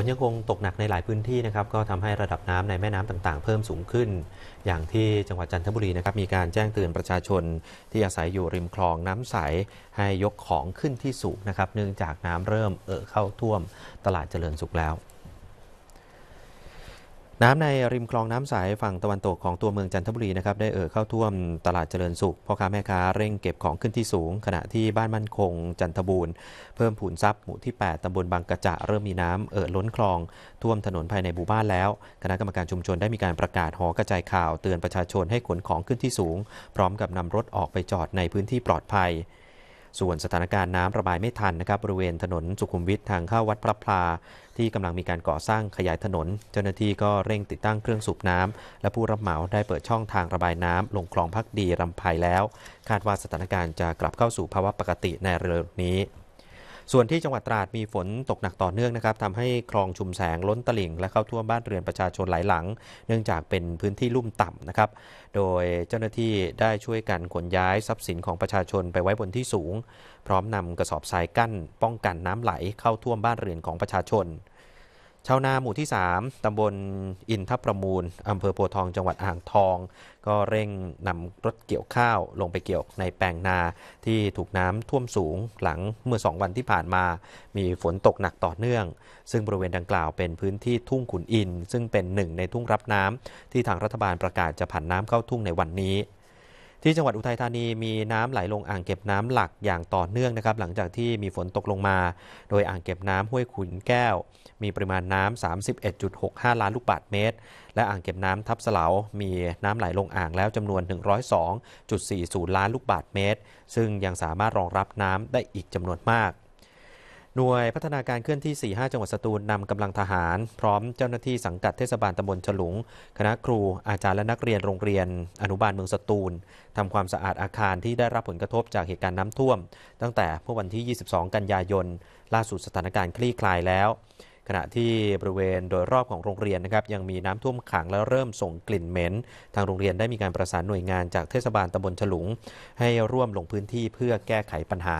นยังคงตกหนักในหลายพื้นที่นะครับก็ทำให้ระดับน้ำในแม่น้ำต่างๆเพิ่มสูงขึ้น อย่างที่จังหวัดจันทบุรีนะครับมีการแจ้งเตือนประชาชนที่อาศัยอยู่ริมคลองน้ำใสให้ยกของขึ้นที่สูงนะครับเนื่องจากน้ำเริ่มเอ่อเข้าท่วมตลาดเจริญสุขแล้วน้ำในริมคลองน้ำสายฝั่งตะวันตกของตัวเมืองจันทบุรีนะครับได้เอ่อเข้าท่วมตลาดเจริญสุขพ่อค้าแม่ค้าเร่งเก็บของขึ้นที่สูงขณะที่บ้านมั่นคงจันทบูรณ์เพิ่มผูนทรัพย์หมู่ที่ 8 ตำบลบางกระจะเริ่มมีน้ำเอ่อล้นคลอง ท่วมถนนภายในหมู่บ้านแล้ว คณะกรรมการชุมชนได้มีการประกาศหอกระจายข่าวเตือนประชาชนให้ขนของขึ้นที่สูง พร้อมกับนำรถออกไปจอดในพื้นที่ปลอดภัยส่วนสถานการณ์น้ำระบายไม่ทันนะครับบริเวณถนนสุขุมวิททางเข้าวัดพระพลา ที่กำลังมีการก่อสร้างขยายถนน เจ้าหน้าที่ก็เร่งติดตั้งเครื่องสูบน้ำและผู้รับเหมาได้เปิดช่องทางระบายน้ำลงคลองพักดีรำไพแล้วคาดว่าสถานการณ์จะกลับเข้าสู่ภาวะปกติในเร็วนี้ส่วนที่จังหวัดตราดมีฝนตกหนักต่อเนื่องนะครับทำให้คลองชุมแสงล้นตลิ่งและเข้าท่วมบ้านเรือนประชาชนหลายหลัง เนื่องจากเป็นพื้นที่ลุ่มต่ำนะครับ โดยเจ้าหน้าที่ได้ช่วยกันขนย้ายทรัพย์สินของประชาชนไปไว้บนที่สูง พร้อมนำกระสอบทรายกั้นป้องกันน้ำไหลเข้าท่วมบ้านเรือนของประชาชนชาวนาหมู่ที่ 3ตำบลอินทประมูลอำเภอโพทองจังหวัดอ่างทอง ก็เร่งนำรถเกี่ยวข้าวลงไปเกี่ยวในแปลงนาที่ถูกน้ำท่วมสูงหลังเมื่อ 2 วันที่ผ่านมา มีฝนตกหนักต่อเนื่อง ซึ่งบริเวณดังกล่าวเป็นพื้นที่ทุ่งขุนอิน ซึ่งเป็นหนึ่งในทุ่งรับน้ำ ที่ทางรัฐบาลประกาศจะผ่านน้ำเข้าทุ่งในวันนี้ที่จังหวัดอุทัยธานีมีน้ำไหลลง อ่างเก็บน้ำหลักอย่างต่อเนื่องนะครับหลังจากที่มีฝนตกลงมาโดยอ่างเก็บน้ำห้วยขุนแก้วมีปริมาณน้ำ 31.65 ล้านลูกบาศก์เมตร และอ่างเก็บน้ำทับสลา มีน้ำไหลลงอ่างแล้วจำนวน 102.40 ล้านลูกบาศก์เมตร ซึ่งยังสามารถรองรับน้ำได้อีกจำนวนมากหน่วยพัฒนาการเคลื่อนที่ 45 จังหวัดสตูลนำกำลังทหาร พร้อมเจ้าหน้าที่สังกัดเทศบาลตำบลฉลุง คณะครูอาจารย์และนักเรียนโรงเรียนอนุบาลเมืองสตูลทำความสะอาดอาคารที่ได้รับผลกระทบจากเหตุการณ์น้ำท่วม ตั้งแต่เมื่อวันที่ 22 กันยายนล่าสุดสถานการณ์คลี่คลายแล้ว ขณะที่บริเวณโดยรอบของโรงเรียนนะครับยังมีน้ำท่วมขังและเริ่มส่งกลิ่นเหม็นทางโรงเรียนได้มีการประสานหน่วยงานจากเทศบาลตำบลฉลุง ให้ร่วมลงพื้นที่เพื่อแก้ไขปัญหา